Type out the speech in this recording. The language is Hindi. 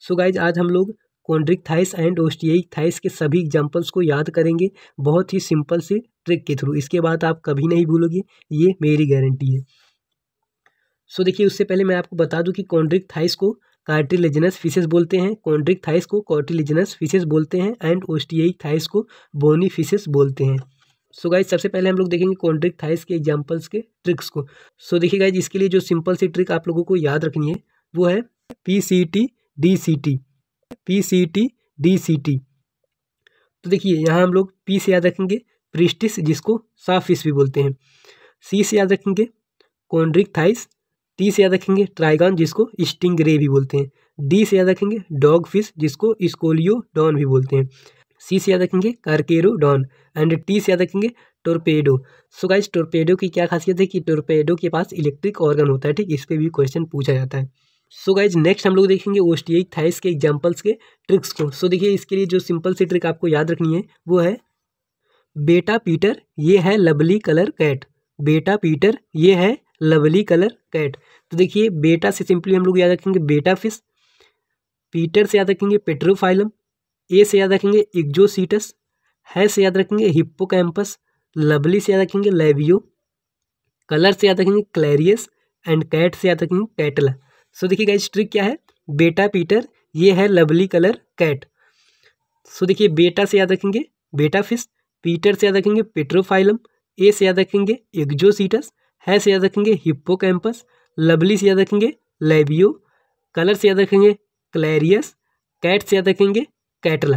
सो गाइज आज हम लोग Chondrichthyes and Osteichthyes के सभी एग्जाम्पल्स को याद करेंगे बहुत ही सिंपल से ट्रिक के थ्रू इसके बाद आप कभी नहीं भूलोगे ये मेरी गारंटी है सो so, देखिए उससे पहले मैं आपको बता दूं कि कॉन्ड्रिक थाइस को कार्टिलेजनस फिशेस बोलते हैं कॉन्ड्रिक थाइस को कॉर्टिलेजनस फिशेस बोलते हैं एंड ओस्टियाई थाइस को बोनी फिशेस बोलते हैं सो गाइज सबसे पहले हम लोग देखेंगे कॉन्ट्रिक थाइस के एग्जाम्पल्स के ट्रिक्स को सो देखिए गाइज इसके लिए जो सिंपल सी ट्रिक आप लोगों को याद रखनी है वो है P C T D C T P C T D C T तो देखिए यहाँ हम लोग पी से याद रखेंगे प्रिस्टिस जिसको साफ फिश भी बोलते हैं सी से याद रखेंगे कॉन्ड्रिक थाइस टी से याद रखेंगे ट्राइगॉन जिसको स्टिंग रे भी बोलते हैं डी से याद रखेंगे डॉग फिश जिसको स्कोलियो डॉन भी बोलते हैं सी से याद रखेंगे कारकेरो डॉन एंड टी से याद रखेंगे टोरपेडो सो गाइज टोरपेडो की क्या खासियत है कि टोरपेडो के पास इलेक्ट्रिक ऑर्गन होता है ठीक इस पर भी क्वेश्चन पूछा जाता है सो गाइज नेक्स्ट हम लोग देखेंगे ओस्टियाई थाइस के एग्जाम्पल्स के ट्रिक्स को सो so, देखिए इसके लिए जो सिंपल सी ट्रिक आपको याद रखनी है वो है बेटा पीटर ये है लवली कलर कैट बेटा पीटर ये है लवली कलर कैट तो देखिए बेटा से सिंपली हम लोग याद रखेंगे बेटा फिश पीटर से याद रखेंगे पेट्रोफाइलम ए से याद रखेंगे इग्जोसीटस है से याद रखेंगे कैंपस लवली से याद रखेंगे लेवियो कलर से याद रखेंगे क्लैरियस एंड कैट से याद रखेंगे कैटला सो देखिए गाइज ट्रिक क्या है बेटा पीटर ये है लवली कलर कैट सो देखिए बेटा से याद रखेंगे बेटा फिश पीटर से याद रखेंगे पेट्रोफाइलम ए से याद रखेंगे एग्जोसीटस है से याद रखेंगे हिप्पोकैम्पस लवली से याद रखेंगे लेबियो कलर से याद रखेंगे क्लैरियस कैट से याद रखेंगे கேட்டல